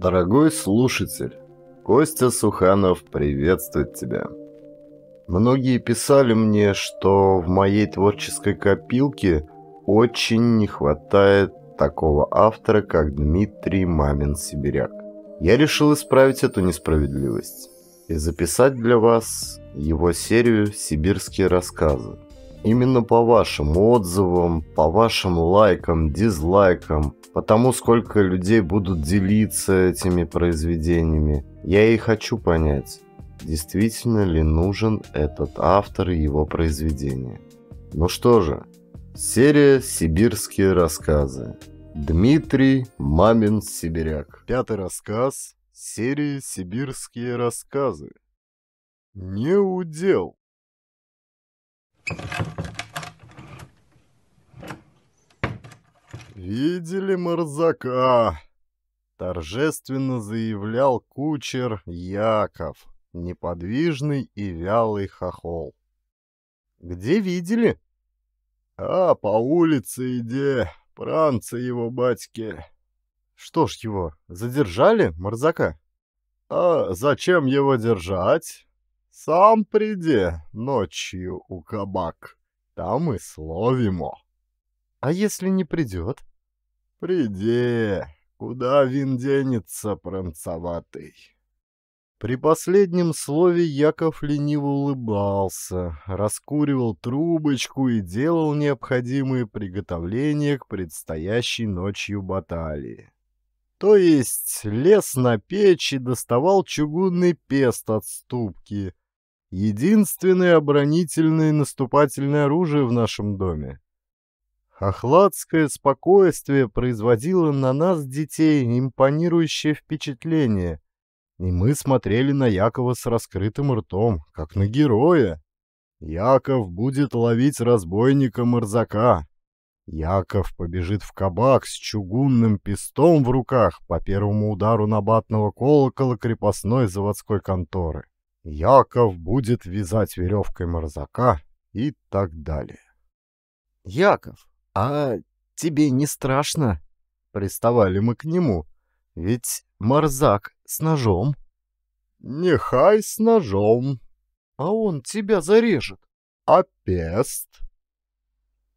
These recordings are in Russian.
Дорогой слушатель, Костя Суханов приветствует тебя. Многие писали мне, что в моей творческой копилке очень не хватает такого автора, как Дмитрий Мамин-Сибиряк. Я решил исправить эту несправедливость и записать для вас его серию «Сибирские рассказы», именно по вашим отзывам, по вашим лайкам, дизлайкам, по тому, сколько людей будут делиться этими произведениями. Я и хочу понять, действительно ли нужен этот автор и его произведение. Ну что же, серия «Сибирские рассказы». Дмитрий Мамин Сибиряк. Пятый рассказ серии «Сибирские рассказы». Не удел. «Видели морзака!» — торжественно заявлял кучер Яков, неподвижный и вялый хохол. «Где видели?» «А, по улице иди, пранцы его батьки». «Что ж его, задержали, морзака?» «А зачем его держать? Сам приди ночью у кабак, там и словимо. А если не придет? Приди, куда вин денется, пранцоватый. При последнем слове Яков лениво улыбался, раскуривал трубочку и делал необходимые приготовления к предстоящей ночью баталии. То есть лес на печи доставал чугунный пест от ступки, единственное оборонительное и наступательное оружие в нашем доме. Хохладское спокойствие производило на нас, детей, импонирующее впечатление, и мы смотрели на Якова с раскрытым ртом, как на героя. Яков будет ловить разбойника-морзака. Яков побежит в кабак с чугунным пестом в руках по первому удару набатного колокола крепостной заводской конторы. Яков будет вязать веревкой морзака и так далее. «Яков, а тебе не страшно?» Приставали мы к нему, ведь морзак с ножом. «Нехай с ножом!» «А он тебя зарежет!» «А пест!»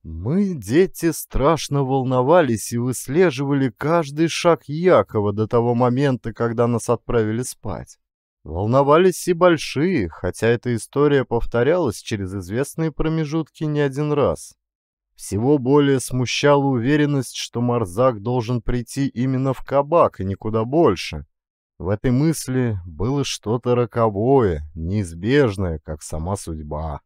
Мы, дети, страшно волновались и выслеживали каждый шаг Якова до того момента, когда нас отправили спать. Волновались и большие, хотя эта история повторялась через известные промежутки не один раз. Всего более смущала уверенность, что Марзак должен прийти именно в кабак и никуда больше. В этой мысли было что-то роковое, неизбежное, как сама судьба.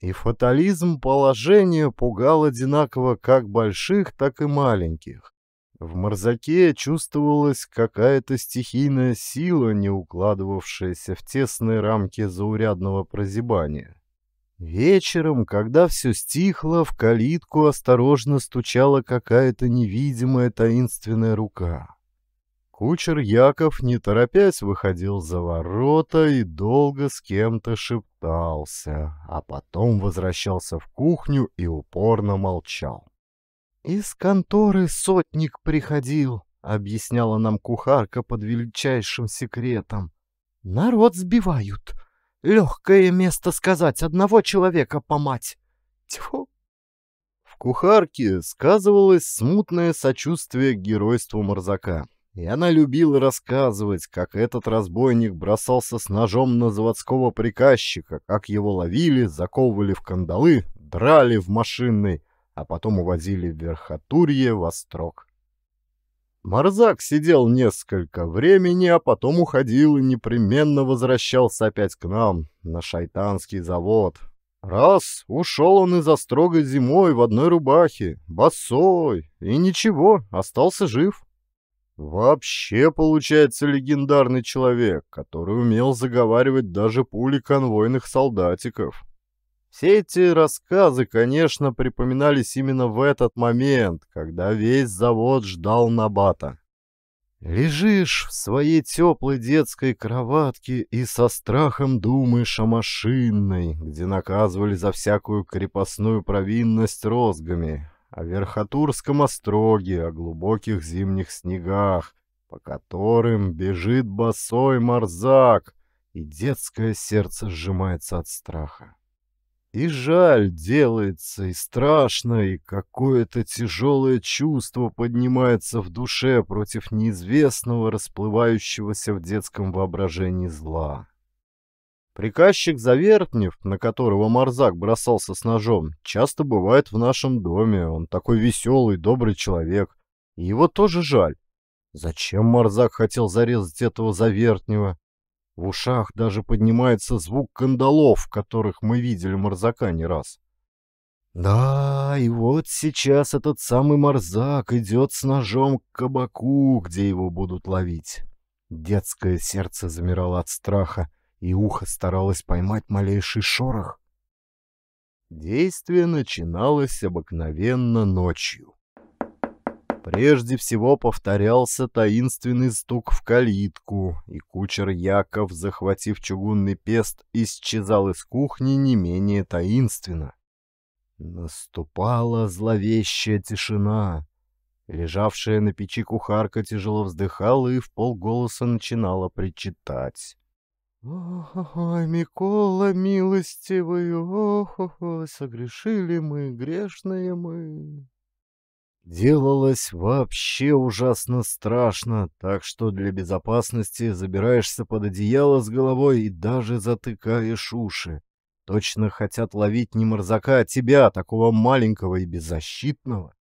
И фатализм положения пугал одинаково как больших, так и маленьких. В морзаке чувствовалась какая-то стихийная сила, не укладывавшаяся в тесные рамки заурядного прозябания. Вечером, когда все стихло, в калитку осторожно стучала какая-то невидимая таинственная рука. Кучер Яков, не торопясь, выходил за ворота и долго с кем-то шептался, а потом возвращался в кухню и упорно молчал. «Из конторы сотник приходил», — объясняла нам кухарка под величайшим секретом. «Народ сбивают. Легкое место сказать, одного человека помать. Тьфу!» В кухарке сказывалось смутное сочувствие к геройству Марзака. И она любила рассказывать, как этот разбойник бросался с ножом на заводского приказчика, как его ловили, заковывали в кандалы, драли в машинной, а потом увозили в Верхотурье, Острог. Марзак сидел несколько времени, а потом уходил и непременно возвращался опять к нам, на шайтанский завод. Раз ушел он из Острога зимой в одной рубахе, босой, и ничего, остался жив. Вообще, получается, легендарный человек, который умел заговаривать даже пули конвойных солдатиков. Все эти рассказы, конечно, припоминались именно в этот момент, когда весь завод ждал Набата. Лежишь в своей теплой детской кроватке и со страхом думаешь о машинной, где наказывали за всякую крепостную провинность розгами, о Верхотурском остроге, о глубоких зимних снегах, по которым бежит босой морзак, и детское сердце сжимается от страха. И жаль делается, и страшно, и какое-то тяжелое чувство поднимается в душе против неизвестного, расплывающегося в детском воображении зла. Приказчик Завертнев, на которого Марзак бросался с ножом, часто бывает в нашем доме. Он такой веселый, добрый человек. И его тоже жаль. Зачем Марзак хотел зарезать этого Завертнева? В ушах даже поднимается звук кандалов, которых мы видели Марзака не раз. Да, и вот сейчас этот самый Марзак идет с ножом к кабаку, где его будут ловить. Детское сердце замирало от страха, и ухо старалось поймать малейший шорох. Действие начиналось обыкновенно ночью. Прежде всего повторялся таинственный стук в калитку, и кучер Яков, захватив чугунный пест, исчезал из кухни не менее таинственно. Наступала зловещая тишина. Лежавшая на печи кухарка тяжело вздыхала и в полголоса начинала причитать. «Ой, Микола милостивый, ох, согрешили мы, грешные мы!» Делалось вообще ужасно страшно, так что для безопасности забираешься под одеяло с головой и даже затыкаешь уши. Точно хотят ловить не морзака, а тебя, такого маленького и беззащитного.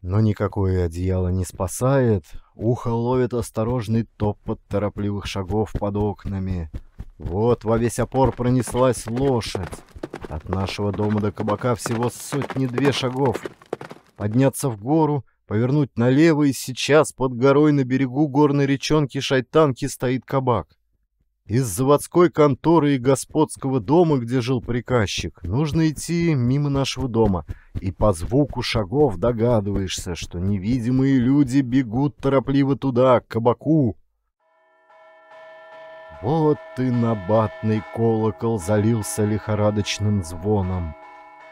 Но никакое одеяло не спасает, ухо ловит осторожный топот торопливых шагов под окнами. Вот во весь опор пронеслась лошадь. От нашего дома до кабака всего сотни-две шагов — подняться в гору, повернуть налево, и сейчас под горой на берегу горной речонки Шайтанки стоит кабак. Из заводской конторы и господского дома, где жил приказчик, нужно идти мимо нашего дома, и по звуку шагов догадываешься, что невидимые люди бегут торопливо туда, к кабаку. Вот и набатный колокол залился лихорадочным звоном.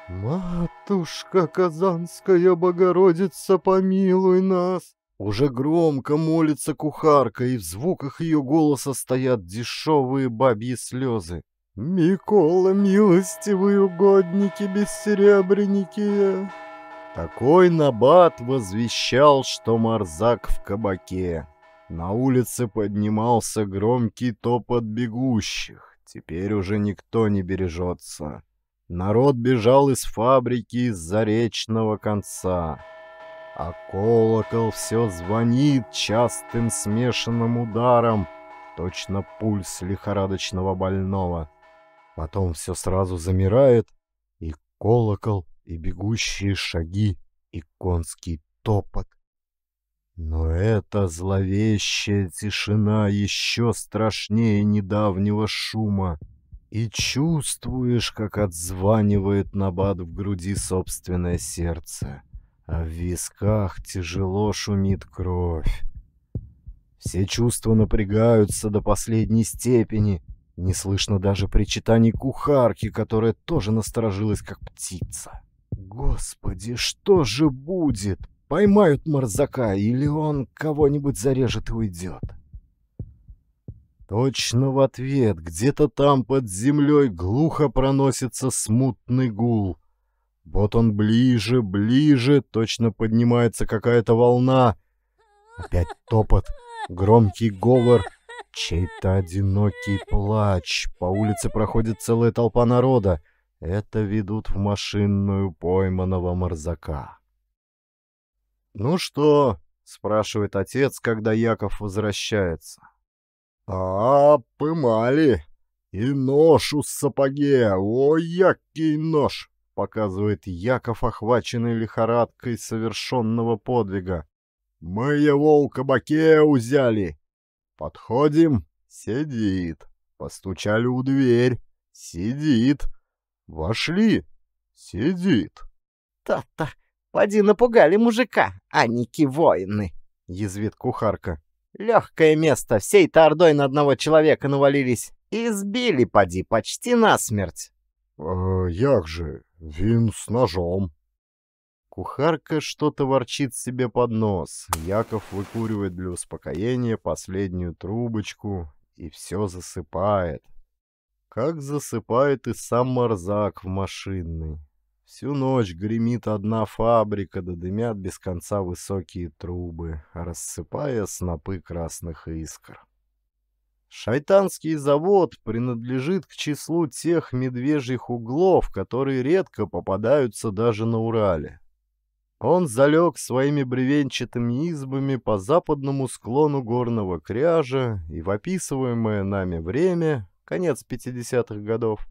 «Матушка Казанская Богородица, помилуй нас!» Уже громко молится кухарка, и в звуках ее голоса стоят дешевые бабьи слезы. «Микола, милостивые угодники, бессеребренники!» Такой набат возвещал, что Марзак в кабаке. На улице поднимался громкий топот бегущих. Теперь уже никто не бережется. Народ бежал из фабрики из заречного конца. А колокол все звонит частым смешанным ударом, точно пульс лихорадочного больного. Потом все сразу замирает, и колокол, и бегущие шаги, и конский топот. Но эта зловещая тишина еще страшнее недавнего шума и чувствуешь, как отзванивает набат в груди собственное сердце, а в висках тяжело шумит кровь. Все чувства напрягаются до последней степени, не слышно даже причитаний кухарки, которая тоже насторожилась, как птица. «Господи, что же будет? Поймают морзака, или он кого-нибудь зарежет и уйдет?» Точно в ответ, где-то там под землей глухо проносится смутный гул. Вот он ближе, ближе, точно поднимается какая-то волна. Опять топот, громкий говор, чей-то одинокий плач. По улице проходит целая толпа народа. Это ведут в машинную пойманного морзака. «Ну что?» — спрашивает отец, когда Яков возвращается. А, пымали! И нож у сапоге! ой, який нож! Показывает Яков, охваченный лихорадкой совершенного подвига. Мы его у кабаке узяли. Подходим, сидит. Постучали у дверь, сидит. Вошли, сидит. Та-та, поди напугали мужика, а ники воины, язвит кухарка. Легкое место, всей тордой на одного человека навалились. И сбили, поди, почти насмерть. «Э, «Як же, вин с ножом». Кухарка что-то ворчит себе под нос. Яков выкуривает для успокоения последнюю трубочку и все засыпает. Как засыпает и сам Марзак в машинной. Всю ночь гремит одна фабрика, да дымят без конца высокие трубы, рассыпая снопы красных искр. Шайтанский завод принадлежит к числу тех медвежьих углов, которые редко попадаются даже на Урале. Он залег своими бревенчатыми избами по западному склону горного кряжа и в описываемое нами время, конец 50-х годов,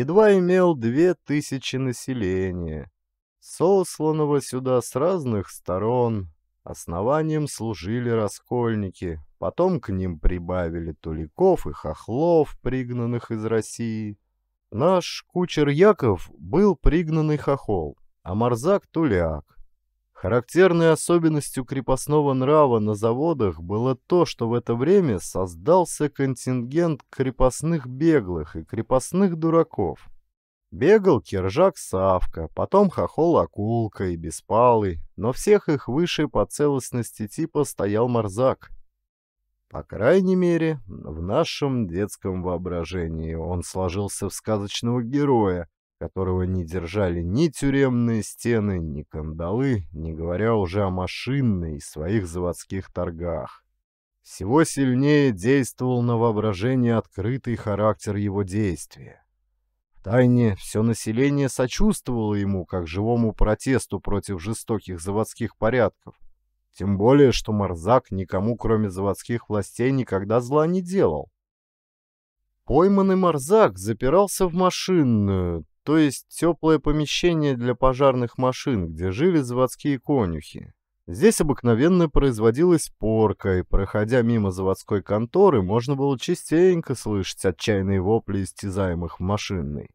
едва имел две тысячи населения, сосланного сюда с разных сторон. Основанием служили раскольники, потом к ним прибавили туликов и хохлов, пригнанных из России. Наш кучер Яков был пригнанный хохол, а Марзак — туляк. Характерной особенностью крепостного нрава на заводах было то, что в это время создался контингент крепостных беглых и крепостных дураков. Бегал Киржак Савка, потом Хохол Акулка и Беспалый, но всех их выше по целостности типа стоял Марзак. По крайней мере, в нашем детском воображении он сложился в сказочного героя, которого не держали ни тюремные стены, ни кандалы, не говоря уже о машинной и своих заводских торгах. Всего сильнее действовал на воображение открытый характер его действия. тайне все население сочувствовало ему как живому протесту против жестоких заводских порядков, тем более, что Марзак никому, кроме заводских властей, никогда зла не делал. Пойманный Марзак запирался в машинную, то есть теплое помещение для пожарных машин, где жили заводские конюхи. Здесь обыкновенно производилась порка, и, проходя мимо заводской конторы, можно было частенько слышать отчаянные вопли истязаемых в машинной.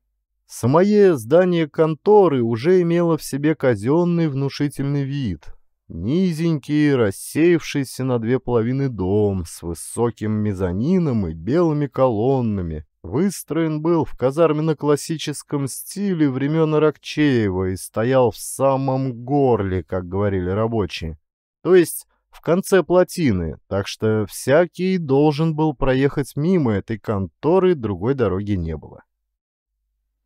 Самое здание конторы уже имело в себе казенный внушительный вид. Низенький, рассеявшийся на две половины дом с высоким мезонином и белыми колоннами, Выстроен был в казарме на классическом стиле времен Аракчеева и стоял в самом горле, как говорили рабочие. То есть в конце плотины, так что всякий должен был проехать мимо этой конторы, другой дороги не было.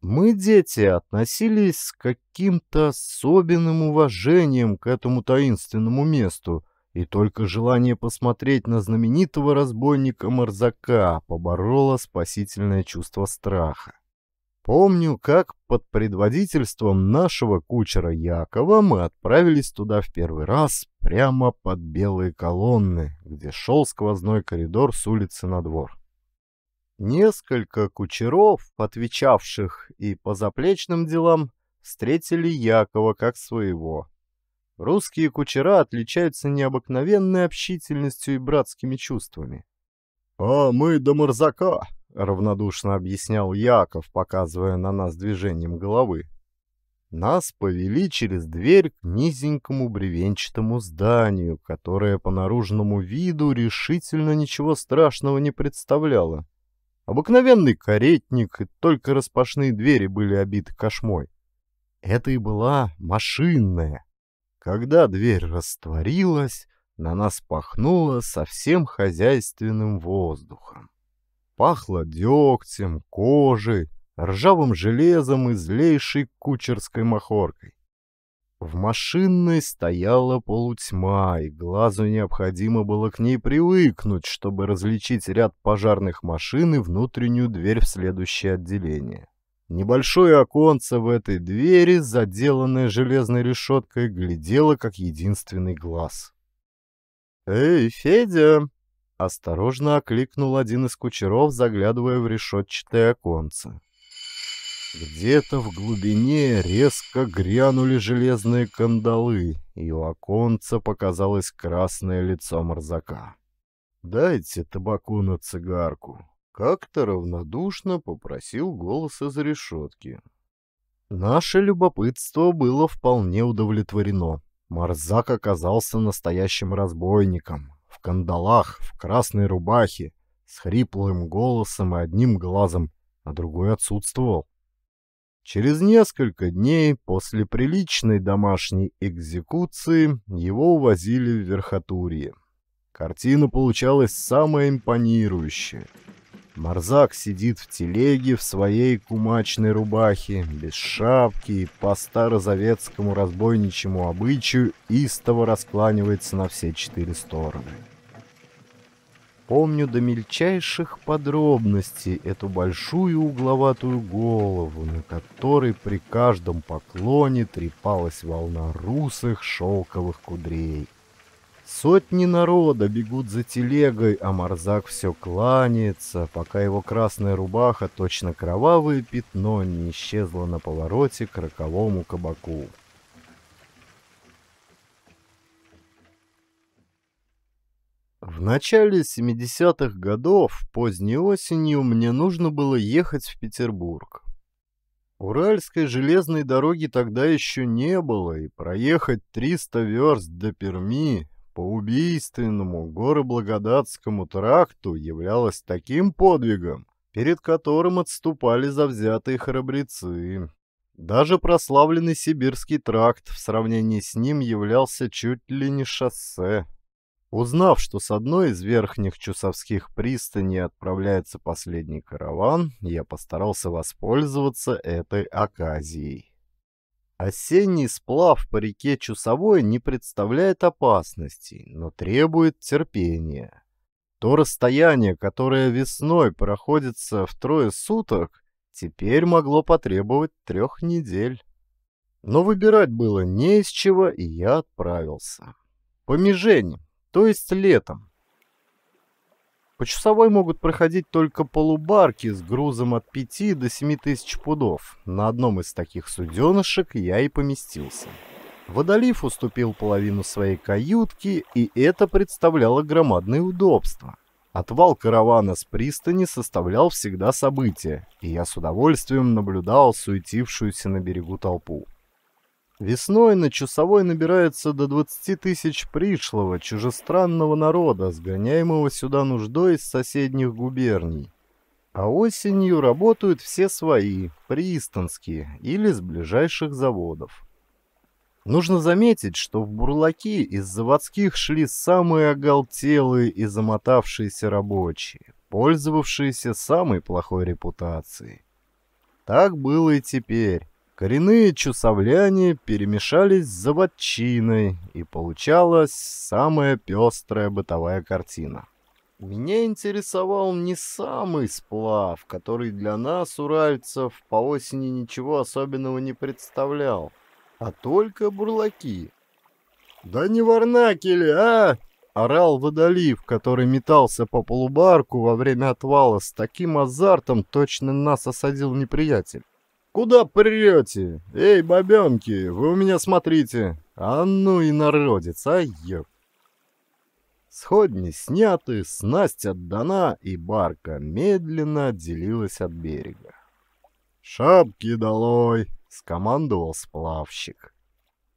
Мы, дети, относились с каким-то особенным уважением к этому таинственному месту — и только желание посмотреть на знаменитого разбойника Марзака побороло спасительное чувство страха. Помню, как под предводительством нашего кучера Якова мы отправились туда в первый раз, прямо под белые колонны, где шел сквозной коридор с улицы на двор. Несколько кучеров, отвечавших и по заплечным делам, встретили Якова как своего, Русские кучера отличаются необыкновенной общительностью и братскими чувствами. «А мы до Морзака», — равнодушно объяснял Яков, показывая на нас движением головы. Нас повели через дверь к низенькому бревенчатому зданию, которое по наружному виду решительно ничего страшного не представляло. Обыкновенный каретник, и только распашные двери были обиты кошмой. Это и была машинная. Когда дверь растворилась, на нас пахнуло совсем хозяйственным воздухом. Пахло дегтем, кожей, ржавым железом и злейшей кучерской махоркой. В машинной стояла полутьма, и глазу необходимо было к ней привыкнуть, чтобы различить ряд пожарных машин и внутреннюю дверь в следующее отделение. Небольшое оконце в этой двери, заделанное железной решеткой, глядело как единственный глаз. «Эй, Федя!» — осторожно окликнул один из кучеров, заглядывая в решетчатое оконце. Где-то в глубине резко грянули железные кандалы, и у оконца показалось красное лицо морзака. «Дайте табаку на цигарку», как-то равнодушно попросил голос из решетки. Наше любопытство было вполне удовлетворено. Марзак оказался настоящим разбойником. В кандалах, в красной рубахе, с хриплым голосом и одним глазом, а другой отсутствовал. Через несколько дней после приличной домашней экзекуции его увозили в Верхотурье. Картина получалась самая импонирующая — Марзак сидит в телеге в своей кумачной рубахе, без шапки и по старозаветскому разбойничьему обычаю истово раскланивается на все четыре стороны. Помню до мельчайших подробностей эту большую угловатую голову, на которой при каждом поклоне трепалась волна русых шелковых кудрей. Сотни народа бегут за телегой, а Марзак все кланяется, пока его красная рубаха, точно кровавое пятно, не исчезла на повороте к роковому кабаку. В начале 70-х годов, поздней осенью, мне нужно было ехать в Петербург. Уральской железной дороги тогда еще не было, и проехать 300 верст до Перми по убийственному гороблагодатскому тракту являлось таким подвигом, перед которым отступали завзятые храбрецы. Даже прославленный сибирский тракт в сравнении с ним являлся чуть ли не шоссе. Узнав, что с одной из верхних чусовских пристаней отправляется последний караван, я постарался воспользоваться этой оказией. Осенний сплав по реке Чусовой не представляет опасностей, но требует терпения. То расстояние, которое весной проходится в трое суток, теперь могло потребовать трех недель. Но выбирать было не из чего, и я отправился. По межени, то есть летом, по часовой могут проходить только полубарки с грузом от 5 до 7 тысяч пудов. На одном из таких суденышек я и поместился. Водолив уступил половину своей каютки, и это представляло громадное удобство. Отвал каравана с пристани составлял всегда событие, и я с удовольствием наблюдал суетившуюся на берегу толпу. Весной на Чусовой набирается до 20 тысяч пришлого, чужестранного народа, сгоняемого сюда нуждой из соседних губерний. А осенью работают все свои, пристанские или с ближайших заводов. Нужно заметить, что в бурлаки из заводских шли самые оголтелые и замотавшиеся рабочие, пользовавшиеся самой плохой репутацией. Так было и теперь. Коренные чусовляне перемешались с заводчиной, и получалась самая пестрая бытовая картина. Меня интересовал не самый сплав, который для нас, уральцев, по осени ничего особенного не представлял, а только бурлаки. «Да не варнакели, а!» — орал водолив, который метался по полубарку во время отвала с таким азартом, точно нас осадил неприятель. «Куда прете? Эй, бабенки, вы у меня смотрите! А ну и народец, а ёп!» Сходни сняты, снасть отдана, и барка медленно отделилась от берега. «Шапки долой!» — скомандовал сплавщик.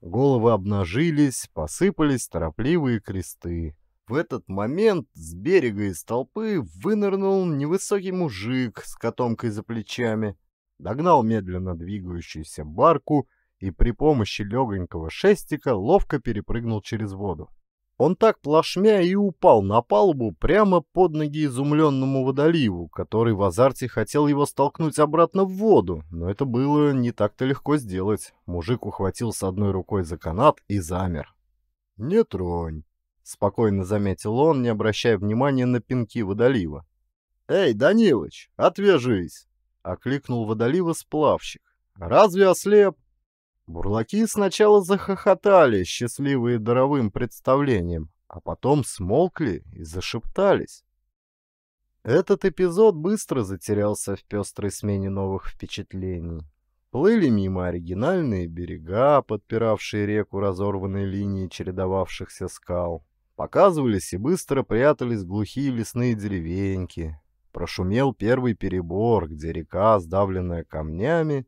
Головы обнажились, посыпались торопливые кресты. В этот момент с берега из толпы вынырнул невысокий мужик с котомкой за плечами — догнал медленно двигающуюся барку и при помощи легонького шестика ловко перепрыгнул через воду. Он так плашмя и упал на палубу прямо под ноги изумленному водоливу, который в азарте хотел его столкнуть обратно в воду, но это было не так-то легко сделать. Мужик ухватился одной рукой за канат и замер. «Не тронь», — спокойно заметил он, не обращая внимания на пинки водолива. «Эй, Данилыч, отвяжись!» окликнул водолива сплавщик. «Разве ослеп?» Бурлаки сначала захохотали, счастливые даровым представлением, а потом смолкли и зашептались. Этот эпизод быстро затерялся в пестрой смене новых впечатлений. Плыли мимо оригинальные берега, подпиравшие реку разорванной линии чередовавшихся скал. Показывались и быстро прятались глухие лесные деревеньки, прошумел первый перебор, где река, сдавленная камнями,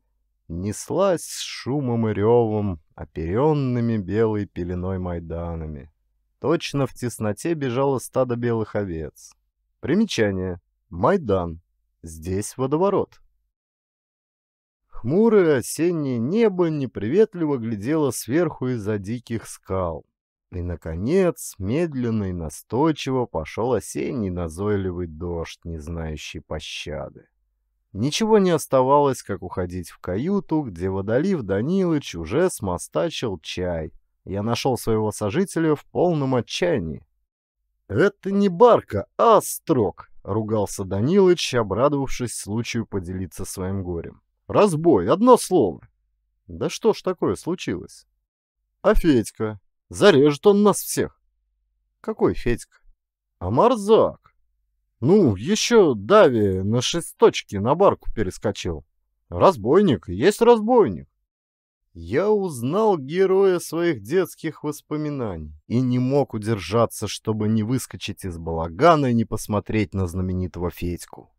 неслась с шумом и ревом, оперенными белой пеленой майданами. Точно в тесноте бежало стадо белых овец. Примечание. Майдан. Здесь водоворот. Хмурое осеннее небо неприветливо глядело сверху из-за диких скал. И, наконец, медленно и настойчиво пошел осенний назойливый дождь, не знающий пощады. Ничего не оставалось, как уходить в каюту, где водолив Данилыч уже смостачил чай. Я нашел своего сожителя в полном отчаянии. «Это не барка, а строк!» — ругался Данилыч, обрадовавшись случаю поделиться своим горем. «Разбой, одно слово!» «Да что ж такое случилось?» «А Федька?» Зарежет он нас всех. Какой Федька? А Марзак. Ну, еще Дави на шесточке на барку перескочил. Разбойник, есть разбойник. Я узнал героя своих детских воспоминаний и не мог удержаться, чтобы не выскочить из балагана и не посмотреть на знаменитого Федьку.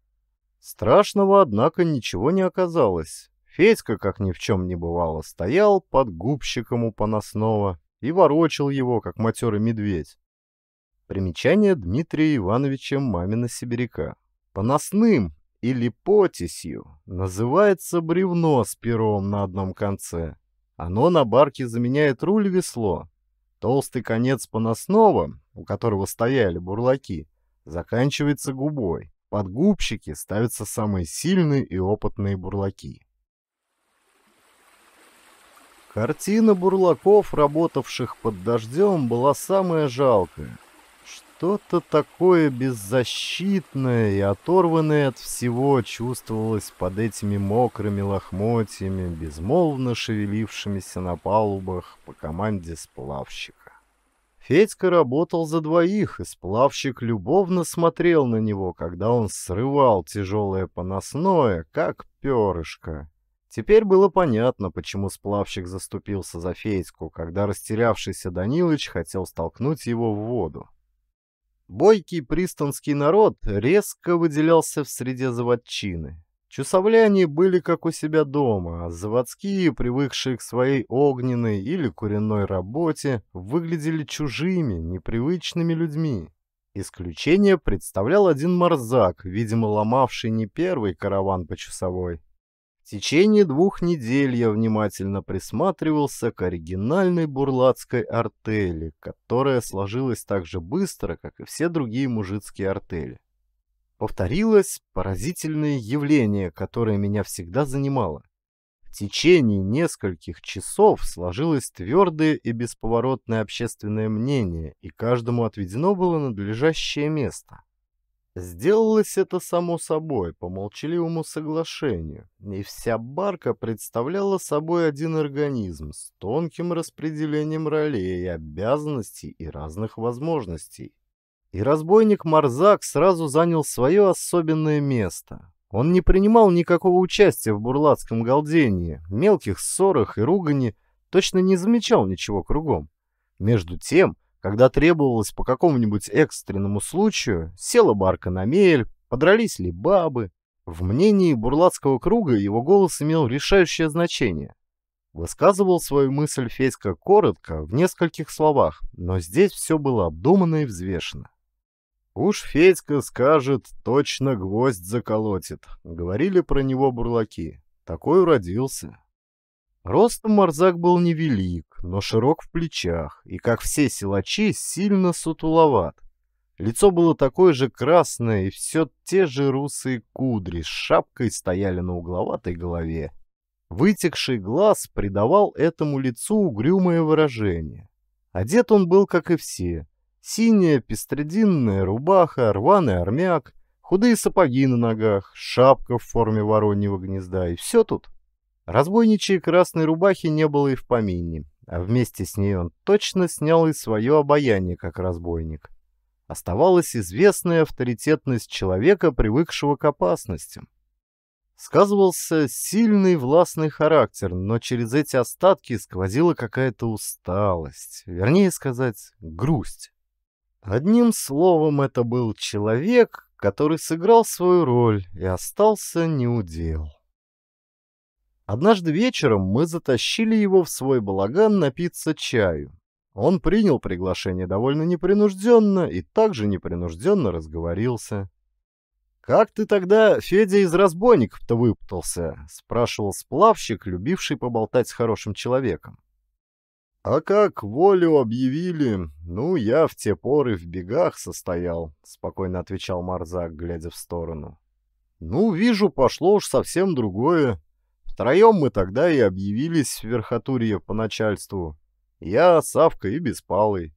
Страшного, однако, ничего не оказалось. Федька, как ни в чем не бывало, стоял под губщиком у Поносного и ворочил его, как матерый медведь. Примечание Дмитрия Ивановича Мамина-Сибиряка. Поносным или потисью называется бревно с пером на одном конце. Оно на барке заменяет руль-весло. Толстый конец поносного, у которого стояли бурлаки, заканчивается губой. Под губщики ставятся самые сильные и опытные бурлаки. Картина бурлаков, работавших под дождем, была самая жалкая. Что-то такое беззащитное и оторванное от всего чувствовалось под этими мокрыми лохмотьями, безмолвно шевелившимися на палубах по команде сплавщика. Федька работал за двоих, и сплавщик любовно смотрел на него, когда он срывал тяжелое поносное, как перышко, Теперь было понятно, почему сплавщик заступился за Федьку, когда растерявшийся Данилыч хотел столкнуть его в воду. Бойкий пристанский народ резко выделялся в среде заводчины. Чусовляне были как у себя дома, а заводские, привыкшие к своей огненной или куриной работе, выглядели чужими, непривычными людьми. Исключение представлял один морзак, видимо, ломавший не первый караван по часовой, в течение двух недель я внимательно присматривался к оригинальной бурлацкой артели, которая сложилась так же быстро, как и все другие мужицкие артели. Повторилось поразительное явление, которое меня всегда занимало. В течение нескольких часов сложилось твердое и бесповоротное общественное мнение, и каждому отведено было надлежащее место. Сделалось это само собой, по молчаливому соглашению, и вся барка представляла собой один организм с тонким распределением ролей, обязанностей и разных возможностей. И разбойник Марзак сразу занял свое особенное место. Он не принимал никакого участия в бурлацком галдении, мелких ссорах и ругани, точно не замечал ничего кругом. Между тем, когда требовалось по какому-нибудь экстренному случаю, села барка на мель, подрались ли бабы. В мнении бурлацкого круга его голос имел решающее значение. Высказывал свою мысль Федька коротко, в нескольких словах, но здесь все было обдумано и взвешено. «Уж Федька скажет, точно гвоздь заколотит», — говорили про него бурлаки. Такой уродился. Ростом Марзак был невелик, но широк в плечах и, как все силачи, сильно сутуловат. Лицо было такое же красное, и все те же русые кудри с шапкой стояли на угловатой голове. Вытекший глаз придавал этому лицу угрюмое выражение. Одет он был, как и все. Синяя пестрединная рубаха, рваный армяк, худые сапоги на ногах, шапка в форме вороньего гнезда, и все тут. Разбойничьей красной рубахи не было и в помине. А вместе с ней он точно снял и свое обаяние как разбойник. Оставалась известная авторитетность человека, привыкшего к опасностям. Сказывался сильный властный характер, но через эти остатки сквозила какая-то усталость, вернее сказать, грусть. Одним словом, это был человек, который сыграл свою роль и остался неудел. Однажды вечером мы затащили его в свой балаган напиться чаю. Он принял приглашение довольно непринужденно и также непринужденно разговорился. «Как ты тогда, Федя, из разбойников-то выпутался?» — спрашивал сплавщик, любивший поболтать с хорошим человеком. «А как волю объявили, ну, я в те поры в бегах состоял», — спокойно отвечал Марзак, глядя в сторону. «Ну, вижу, пошло уж совсем другое. Втроем мы тогда и объявились в Верхотурье по начальству. Я, Савка и Беспалый.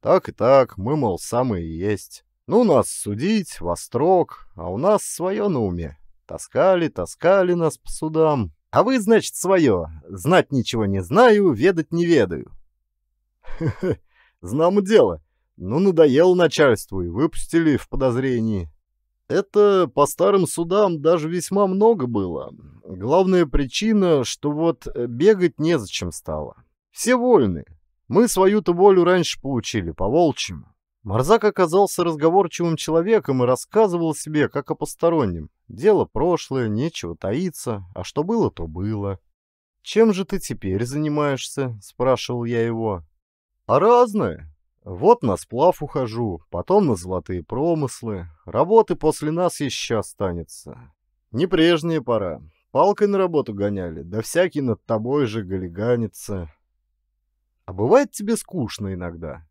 Так и так, мы, мол, самые есть. Ну, нас судить, вострок, а у нас свое на уме. Таскали, таскали нас по судам. А вы, значит, свое. Знать ничего не знаю, ведать не ведаю. Знамо дело. Ну, надоело начальству и выпустили в подозрении. Это по старым судам даже весьма много было. Главная причина, что вот э, бегать незачем стало. Все вольны. Мы свою-то волю раньше получили, по-волчьему. Марзак оказался разговорчивым человеком и рассказывал себе, как о постороннем. Дело прошлое, нечего таиться, а что было, то было. «Чем же ты теперь занимаешься?» — спрашивал я его. «А разное. Вот на сплав ухожу, потом на золотые промыслы. Работы после нас еще останется. Не прежняя пора. Палкой на работу гоняли, да всякий над тобой же галиганится. А бывает тебе скучно иногда?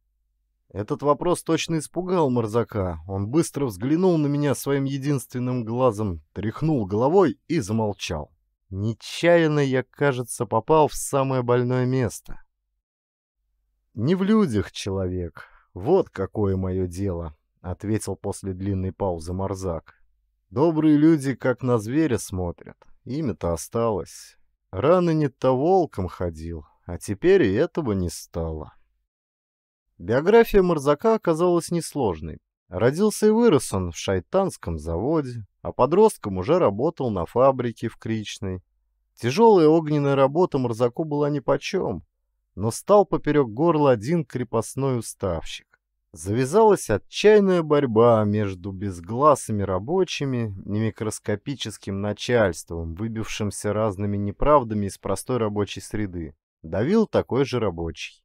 Этот вопрос точно испугал Марзака. Он быстро взглянул на меня своим единственным глазом, тряхнул головой и замолчал. Нечаянно я, кажется, попал в самое больное место. «Не в людях человек. Вот какое мое дело», — ответил после длинной паузы Марзак. «Добрые люди как на зверя смотрят. Имя-то осталось. Раны не то волком ходил, а теперь и этого не стало». Биография Марзака оказалась несложной. Родился и вырос он в шайтанском заводе, а подростком уже работал на фабрике в Кричной. Тяжелая огненная работа Марзаку была нипочем, но стал поперек горла один крепостной уставщик. Завязалась отчаянная борьба между безгласыми рабочими и микроскопическим начальством, выбившимся разными неправдами из простой рабочей среды. Давил такой же рабочий.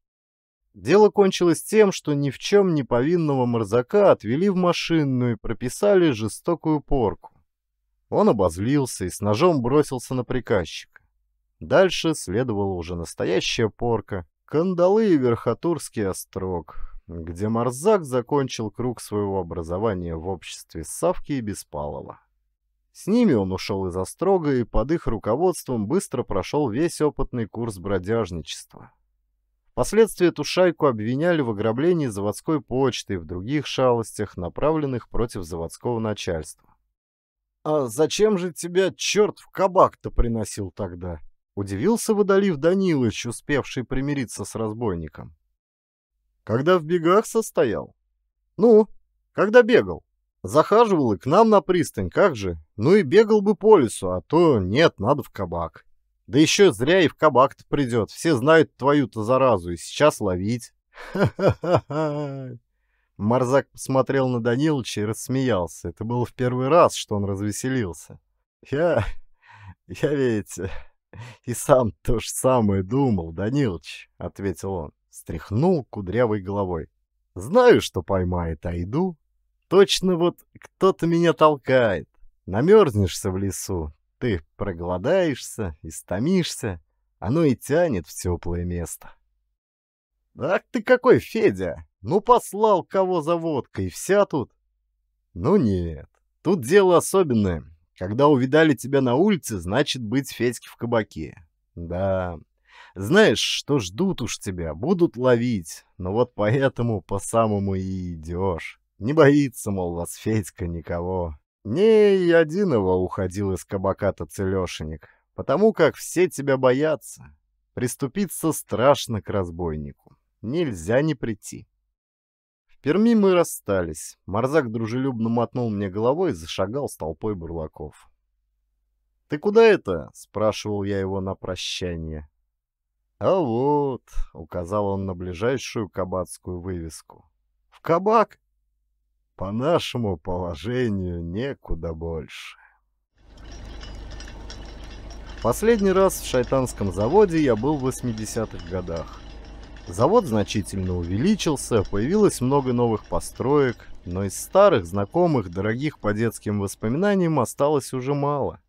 Дело кончилось тем, что ни в чем не повинного морзака отвели в машинную и прописали жестокую порку. Он обозлился и с ножом бросился на приказчика. Дальше следовала уже настоящая порка. Кандалы и Верхотурский острог, где Марзак закончил круг своего образования в обществе Савки и Беспалова. С ними он ушел из острога и под их руководством быстро прошел весь опытный курс бродяжничества. Впоследствии эту шайку обвиняли в ограблении заводской почты и в других шалостях, направленных против заводского начальства. «А зачем же тебя черт в кабак-то приносил тогда?» Удивился водолив Данилыч, успевший примириться с разбойником. «Когда в бегах состоял?» «Ну, когда бегал. Захаживал и к нам на пристань, как же. Ну и бегал бы по лесу, а то нет, надо в кабак. Да еще зря и в кабак-то придет. Все знают твою-то заразу и сейчас ловить». «Ха-ха-ха-ха!» Марзак посмотрел на Данилыча и рассмеялся. Это было в первый раз, что он развеселился. «Я... я ведь... И сам то же самое думал, Данилыч, — ответил он, стряхнул кудрявой головой. Знаю, что поймает, а иду. Точно вот кто-то меня толкает. Намерзнешься в лесу, ты проголодаешься, истомишься, оно и тянет в теплое место. Ах ты какой, Федя! Ну послал кого за водкой, вся тут. Ну нет, тут дело особенное. Когда увидали тебя на улице, значит быть Федьки в кабаке. Да. Знаешь, что ждут уж тебя, будут ловить. Но ну вот поэтому по самому и идешь. Не боится, мол, вас Федька никого. Не единого уходил из кабака-то целешенек, потому как все тебя боятся. Приступиться страшно к разбойнику. Нельзя не прийти. Перми мы расстались. Марзак дружелюбно мотнул мне головой и зашагал с толпой бурлаков. «Ты куда это?» — спрашивал я его на прощание. «А вот», — указал он на ближайшую кабацкую вывеску. «В кабак?» «По нашему положению некуда больше». Последний раз в шайтанском заводе я был в 80-х годах. Завод значительно увеличился, появилось много новых построек, но из старых, знакомых, дорогих по детским воспоминаниям осталось уже мало.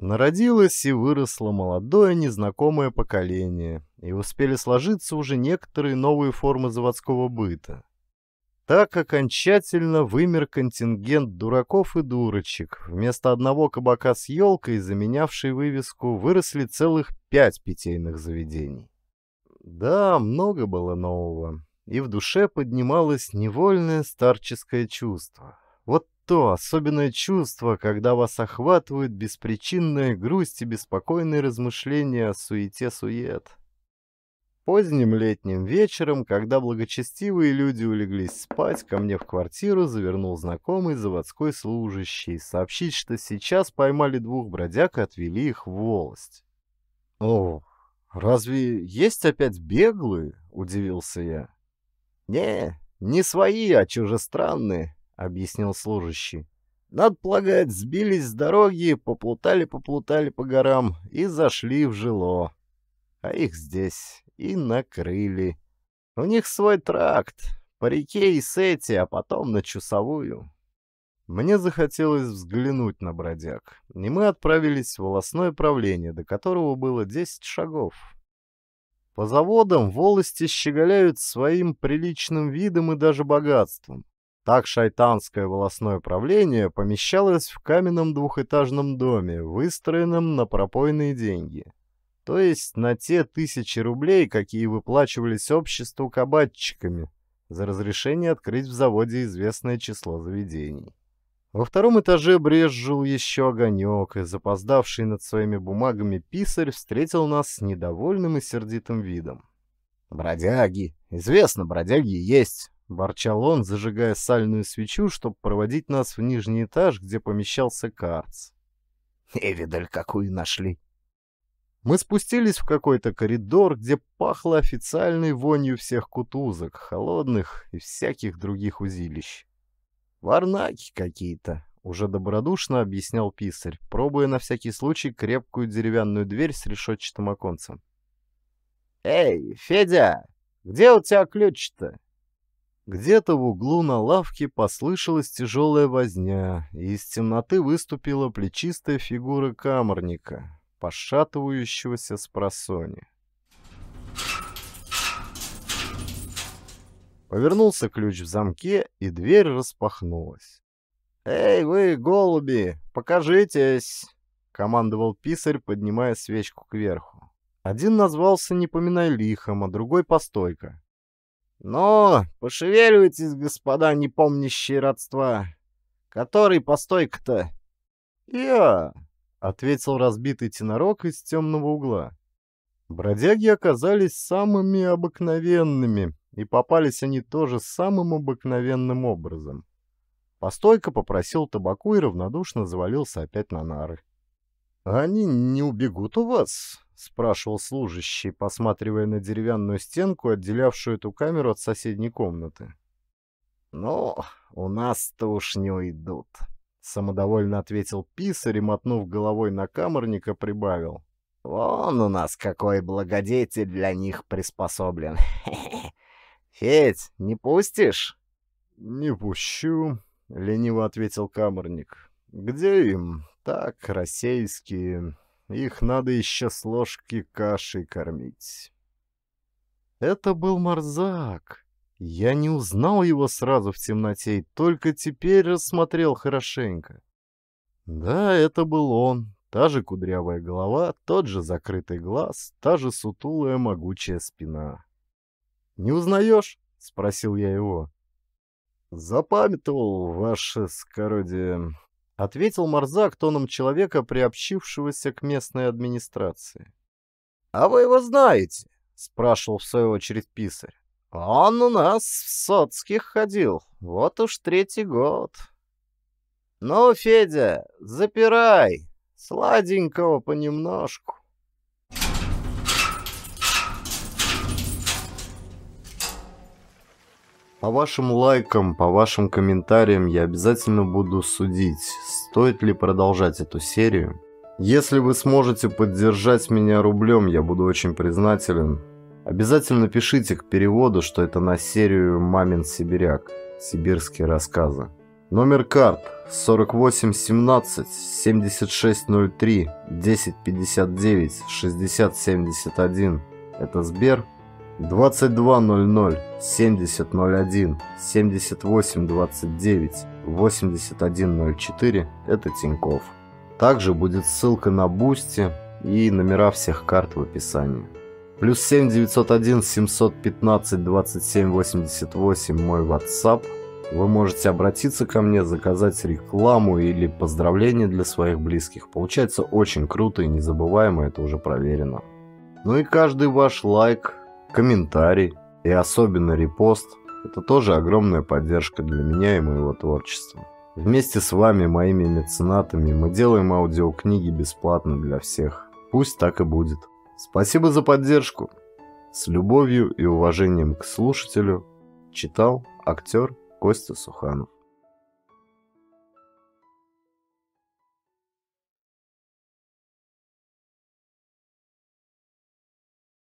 Народилось и выросло молодое незнакомое поколение, и успели сложиться уже некоторые новые формы заводского быта. Так окончательно вымер контингент дураков и дурочек. Вместо одного кабака с елкой, заменявшей вывеску, выросли целых пять питейных заведений. Да, много было нового. И в душе поднималось невольное старческое чувство. Вот то особенное чувство, когда вас охватывают беспричинная грусть и беспокойные размышления о суете-сует. Поздним летним вечером, когда благочестивые люди улеглись спать, ко мне в квартиру завернул знакомый заводской служащий сообщить, что сейчас поймали двух бродяг и отвели их в волость. Ох, «Разве есть опять беглые?» — удивился я. «Не, не свои, а чужестранные», — объяснил служащий. «Надо полагать, сбились с дороги, поплутали-поплутали по горам и зашли в жило. А их здесь и накрыли. У них свой тракт, по реке и сети, а потом на часовую. Мне захотелось взглянуть на бродяг, и мы отправились в волосное правление, до которого было 10 шагов. По заводам волости щеголяют своим приличным видом и даже богатством. Так шайтанское волосное правление помещалось в каменном двухэтажном доме, выстроенном на пропойные деньги. То есть на те тысячи рублей, какие выплачивались обществу кабачиками за разрешение открыть в заводе известное число заведений. Во втором этаже брезжил еще огонек, и запоздавший над своими бумагами писарь встретил нас с недовольным и сердитым видом. «Бродяги! Известно, бродяги есть!» — борчал он, зажигая сальную свечу, чтобы проводить нас в нижний этаж, где помещался карц. «Не видаль, какую нашли!» Мы спустились в какой-то коридор, где пахло официальной вонью всех кутузок, холодных и всяких других узилищ. «Варнаки какие-то», — уже добродушно объяснял писарь, пробуя на всякий случай крепкую деревянную дверь с решетчатым оконцем. «Эй, Федя, где у тебя ключ-то?» Где-то в углу на лавке послышалась тяжелая возня, и из темноты выступила плечистая фигура каморника, пошатывающегося с просони. Повернулся ключ в замке, и дверь распахнулась. «Эй, вы, голуби, покажитесь!» — командовал писарь, поднимая свечку кверху. Один назвался «Не поминай лихом», а другой «Постойка». Но пошевеливайтесь, господа непомнящие родства! Который постойка-то?» «Я!» — ответил разбитый тенорок из темного угла. Бродяги оказались самыми обыкновенными, и попались они тоже самым обыкновенным образом. Постойко попросил табаку и равнодушно завалился опять на нары. «Они не убегут у вас?» — спрашивал служащий, посматривая на деревянную стенку, отделявшую эту камеру от соседней комнаты. Но у нас-то уж не уйдут», — самодовольно ответил писарь и, мотнув головой на каморника, прибавил. «Вон у нас какой благодетель для них приспособлен. Хе -хе. «Федь, не пустишь?» «Не пущу», — лениво ответил камерник. «Где им? Так, российские. Их надо еще с ложки кашей кормить». Это был Марзак. Я не узнал его сразу в темноте и только теперь рассмотрел хорошенько. Да, это был он. Та же кудрявая голова, тот же закрытый глаз, та же сутулая могучая спина. Не узнаешь?» — спросил я его. «Запамятовал ваше скородие», — ответил Марзак тоном человека, приобщившегося к местной администрации. «А вы его знаете?» — спрашивал в свою очередь писарь. «Он у нас в соцких ходил, вот уж третий год». «Ну, Федя, запирай, сладенького понемножку». По вашим лайкам, по вашим комментариям я обязательно буду судить, стоит ли продолжать эту серию. Если вы сможете поддержать меня рублем, я буду очень признателен. Обязательно пишите к переводу, что это на серию «Мамин сибиряк» – сибирские рассказы. Номер карт 4817 7603 1059 6071. Это Сбер – 2200 7001 7829 8104 это Тиньков. Также будет ссылка на Бусти и номера всех карт в описании. Плюс 7 901 715 27 88 мой WhatsApp. Вы можете обратиться ко мне, заказать рекламу или поздравления для своих близких. Получается очень круто и незабываемо, это уже проверено. Ну и каждый ваш лайк, комментарий и особенно репост – это тоже огромная поддержка для меня и моего творчества. Вместе с вами, моими меценатами, мы делаем аудиокниги бесплатно для всех. Пусть так и будет. Спасибо за поддержку. С любовью и уважением к слушателю читал актер Костя Суханов.